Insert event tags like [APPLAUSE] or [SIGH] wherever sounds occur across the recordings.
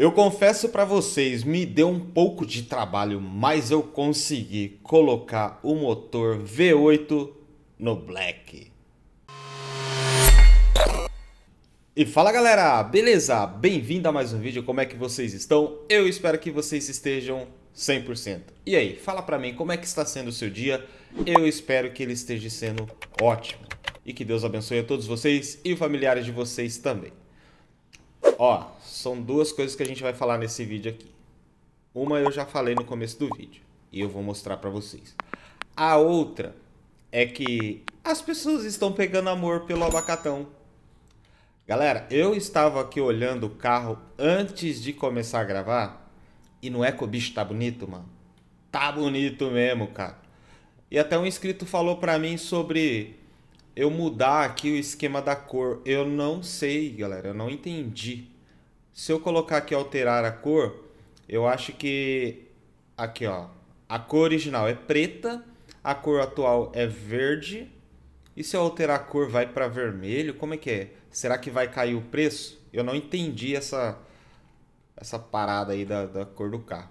Eu confesso para vocês, me deu um pouco de trabalho, mas eu consegui colocar o motor V8 no Black. E fala galera, beleza? Bem-vindo a mais um vídeo, como é que vocês estão? Eu espero que vocês estejam 100%. E aí, fala para mim como é que está sendo o seu dia? Eu espero que ele esteja sendo ótimo. E que Deus abençoe a todos vocês e familiares de vocês também ó, são duas coisas que a gente vai falar nesse vídeo aqui. Uma eu já falei no começo do vídeo e eu vou mostrar para vocês. A outra é que as pessoas estão pegando amor pelo abacatão. Galera, eu estava aqui olhando o carro antes de começar a gravar e não é que o bicho tá bonito, mano? Tá bonito mesmo, cara. E até um inscrito falou para mim sobre eu mudar aqui o esquema da cor. Eu não sei, galera, eu não entendi. Se eu colocar aqui alterar a cor, eu acho que aqui, ó, a cor original é preta, a cor atual é verde. E se eu alterar a cor vai para vermelho, como é que é? Será que vai cair o preço? Eu não entendi essa essa parada aí da, da cor do carro.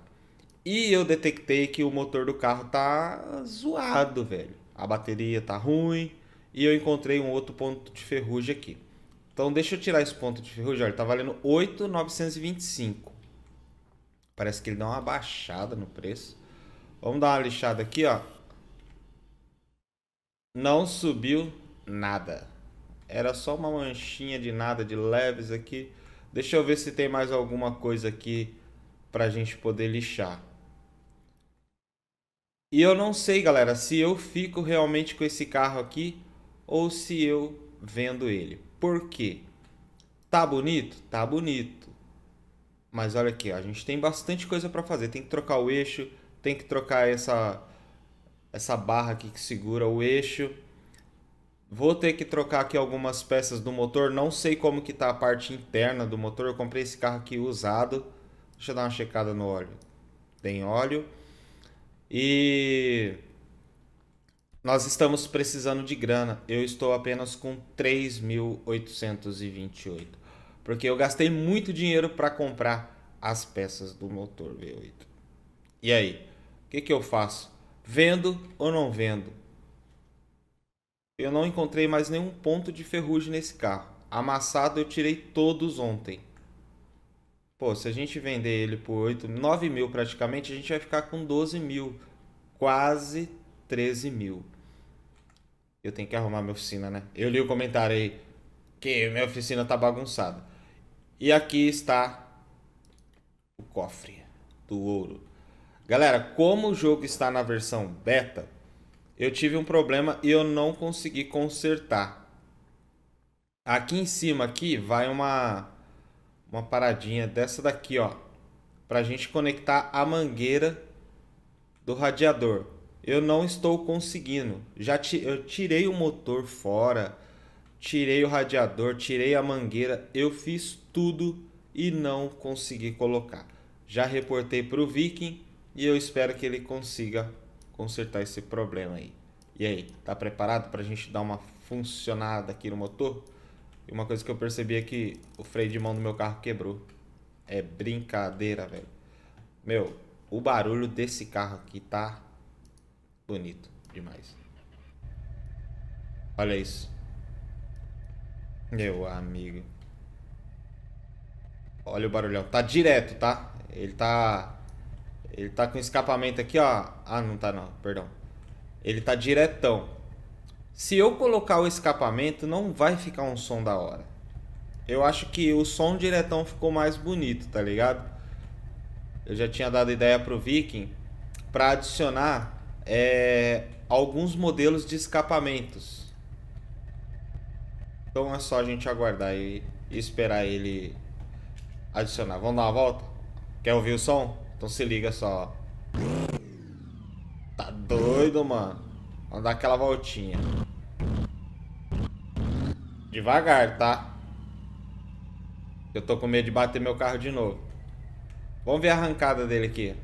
E eu detectei que o motor do carro tá zoado, velho. A bateria tá ruim, e eu encontrei um outro ponto de ferrugem aqui. Então deixa eu tirar esse ponto de ferrugem. Olha, ele tá valendo 8,925. Parece que ele dá uma baixada no preço. Vamos dar uma lixada aqui, ó. Não subiu nada. Era só uma manchinha de nada, de leves aqui. Deixa eu ver se tem mais alguma coisa aqui pra gente poder lixar. E eu não sei, galera, se eu fico realmente com esse carro aqui ou se eu vendo ele. Por quê? Tá bonito? Tá bonito. Mas olha aqui, a gente tem bastante coisa para fazer. Tem que trocar o eixo, tem que trocar essa essa barra aqui que segura o eixo. Vou ter que trocar aqui algumas peças do motor. Não sei como que tá a parte interna do motor. Eu comprei esse carro aqui usado. Deixa eu dar uma checada no óleo. Tem óleo. E nós estamos precisando de grana. Eu estou apenas com 3.828. Porque eu gastei muito dinheiro para comprar as peças do motor V8. E aí? O que, que eu faço? Vendo ou não vendo? Eu não encontrei mais nenhum ponto de ferrugem nesse carro. Amassado eu tirei todos ontem. Pô, se a gente vender ele por 8, 9 mil praticamente, a gente vai ficar com 12 mil. Quase 13 mil eu tenho que arrumar minha oficina, né? Eu li o comentário aí que minha oficina tá bagunçada. E aqui está o cofre do ouro. Galera, como o jogo está na versão beta, eu tive um problema e eu não consegui consertar. Aqui em cima aqui vai uma uma paradinha dessa daqui, ó, pra gente conectar a mangueira do radiador eu não estou conseguindo. Já eu tirei o motor fora, tirei o radiador, tirei a mangueira, eu fiz tudo e não consegui colocar. Já reportei para o Viking e eu espero que ele consiga consertar esse problema aí. E aí, tá preparado para a gente dar uma funcionada aqui no motor? E uma coisa que eu percebi é que o freio de mão do meu carro quebrou. É brincadeira, velho. Meu, o barulho desse carro aqui tá Bonito demais. Olha isso. Meu amigo. Olha o barulhão. Tá direto, tá? Ele tá... Ele tá com escapamento aqui, ó. Ah, não tá não, perdão. Ele tá diretão. Se eu colocar o escapamento, não vai ficar um som da hora. Eu acho que o som diretão ficou mais bonito, tá ligado? Eu já tinha dado ideia pro Viking para adicionar é, alguns modelos de escapamentos. Então é só a gente aguardar e, e esperar ele adicionar. Vamos dar uma volta? Quer ouvir o som? Então se liga só. Tá doido, mano. Vamos dar aquela voltinha. Devagar, tá? Eu tô com medo de bater meu carro de novo. Vamos ver a arrancada dele aqui.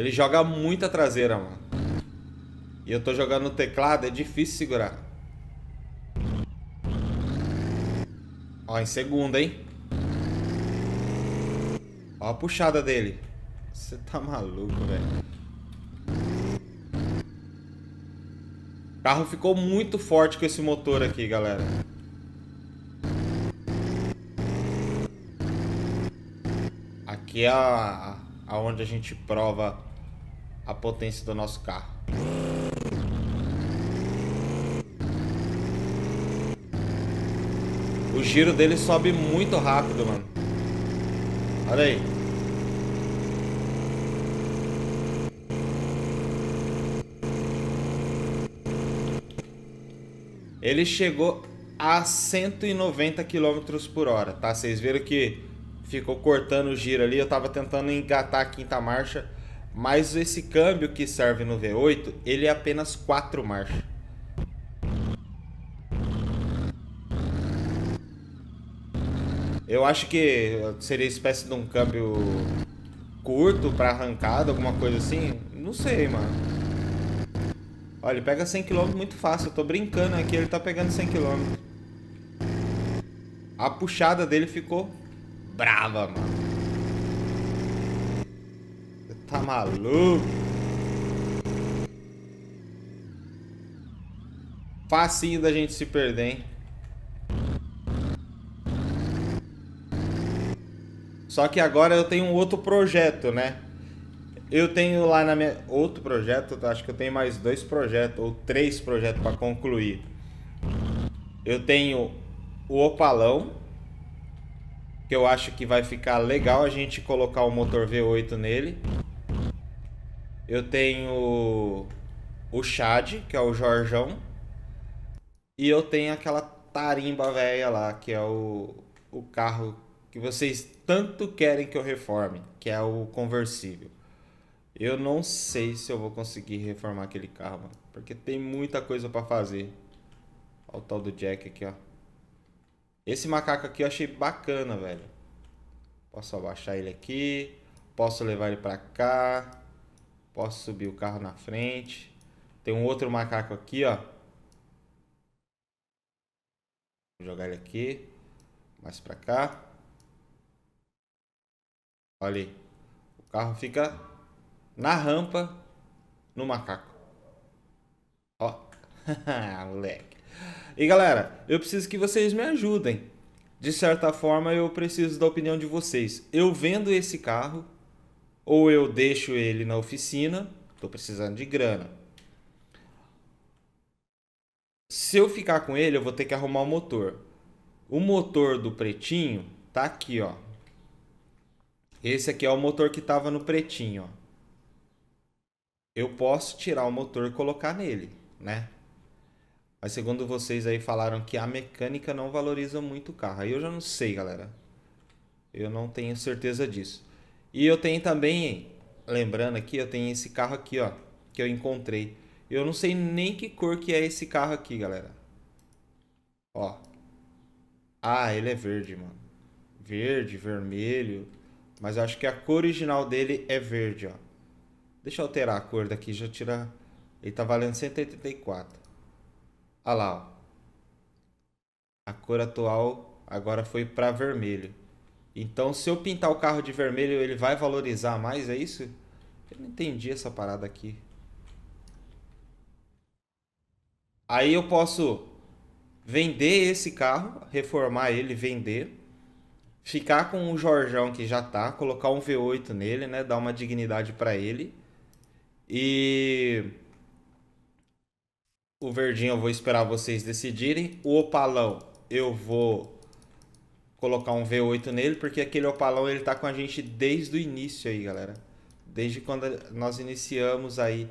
Ele joga muita traseira, mano. E eu tô jogando no teclado, é difícil segurar. Ó, em segunda, hein? Ó a puxada dele. Você tá maluco, velho. O carro ficou muito forte com esse motor aqui, galera. Aqui é a, a, onde a gente prova a potência do nosso carro. O giro dele sobe muito rápido, mano. Olha aí. Ele chegou a 190 km por hora, tá? Vocês viram que ficou cortando o giro ali. Eu tava tentando engatar a quinta marcha mas esse câmbio que serve no V8, ele é apenas quatro marchas. Eu acho que seria espécie de um câmbio curto para arrancada, alguma coisa assim. Não sei, mano. Olha, ele pega 100 km muito fácil. Eu tô brincando aqui, ele tá pegando 100 km. A puxada dele ficou brava, mano. Tá maluco? Facinho da gente se perder, hein? Só que agora eu tenho um outro projeto, né? Eu tenho lá na minha. Outro projeto, tá? acho que eu tenho mais dois projetos, ou três projetos para concluir. Eu tenho o Opalão, que eu acho que vai ficar legal a gente colocar o motor V8 nele. Eu tenho o Chad, que é o Jorjão. E eu tenho aquela tarimba velha lá, que é o, o carro que vocês tanto querem que eu reforme, que é o conversível. Eu não sei se eu vou conseguir reformar aquele carro, mano, porque tem muita coisa para fazer. Olha o tal do Jack aqui, ó. Esse macaco aqui eu achei bacana, velho. Posso abaixar ele aqui, posso levar ele para cá. Posso subir o carro na frente. Tem um outro macaco aqui, ó. Vou jogar ele aqui. Mais pra cá. Olha aí. O carro fica na rampa no macaco. Ó. [LAUGHS] Moleque. E galera, eu preciso que vocês me ajudem. De certa forma, eu preciso da opinião de vocês. Eu vendo esse carro ou eu deixo ele na oficina, estou precisando de grana. Se eu ficar com ele, eu vou ter que arrumar o motor. O motor do pretinho tá aqui, ó. Esse aqui é o motor que estava no pretinho, ó. Eu posso tirar o motor e colocar nele, né? Mas segundo vocês aí falaram que a mecânica não valoriza muito o carro. Aí eu já não sei, galera. Eu não tenho certeza disso. E eu tenho também, lembrando aqui, eu tenho esse carro aqui, ó, que eu encontrei. Eu não sei nem que cor que é esse carro aqui, galera. Ó. Ah, ele é verde, mano. Verde, vermelho. Mas eu acho que a cor original dele é verde, ó. Deixa eu alterar a cor daqui, já tira... Ele tá valendo 184. Olha lá, ó. A cor atual agora foi pra vermelho. Então, se eu pintar o carro de vermelho, ele vai valorizar mais, é isso? Eu não entendi essa parada aqui. Aí eu posso vender esse carro, reformar ele, vender, ficar com o Jorjão que já tá, colocar um V8 nele, né, dar uma dignidade para ele. E o verdinho eu vou esperar vocês decidirem. O opalão eu vou colocar um V8 nele, porque aquele Opalão ele tá com a gente desde o início aí, galera. Desde quando nós iniciamos aí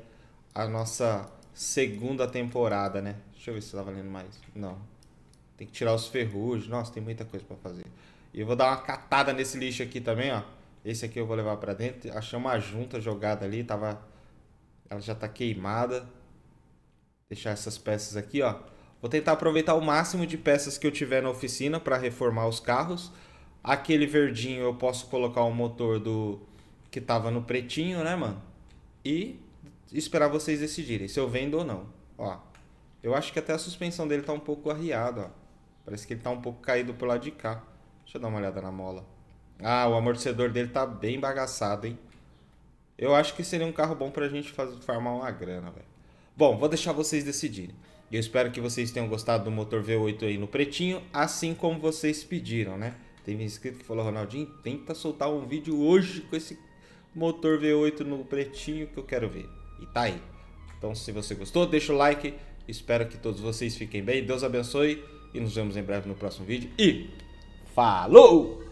a nossa segunda temporada, né? Deixa eu ver se tá valendo mais. Não. Tem que tirar os ferrugem. Nossa, tem muita coisa para fazer. E eu vou dar uma catada nesse lixo aqui também, ó. Esse aqui eu vou levar para dentro. Achei uma junta jogada ali, tava ela já tá queimada. Deixar essas peças aqui, ó. Vou tentar aproveitar o máximo de peças que eu tiver na oficina para reformar os carros. Aquele verdinho eu posso colocar o motor do que tava no pretinho, né, mano? E esperar vocês decidirem se eu vendo ou não. Ó, eu acho que até a suspensão dele tá um pouco arriada, ó. Parece que ele tá um pouco caído pro lado de cá. Deixa eu dar uma olhada na mola. Ah, o amortecedor dele tá bem bagaçado, hein? Eu acho que seria um carro bom pra gente fazer, farmar uma grana, velho. Bom, vou deixar vocês decidirem. Eu espero que vocês tenham gostado do motor V8 aí no pretinho, assim como vocês pediram, né? Teve inscrito que falou, Ronaldinho, tenta soltar um vídeo hoje com esse motor V8 no pretinho que eu quero ver. E tá aí. Então, se você gostou, deixa o like. Espero que todos vocês fiquem bem. Deus abençoe. E nos vemos em breve no próximo vídeo. E falou!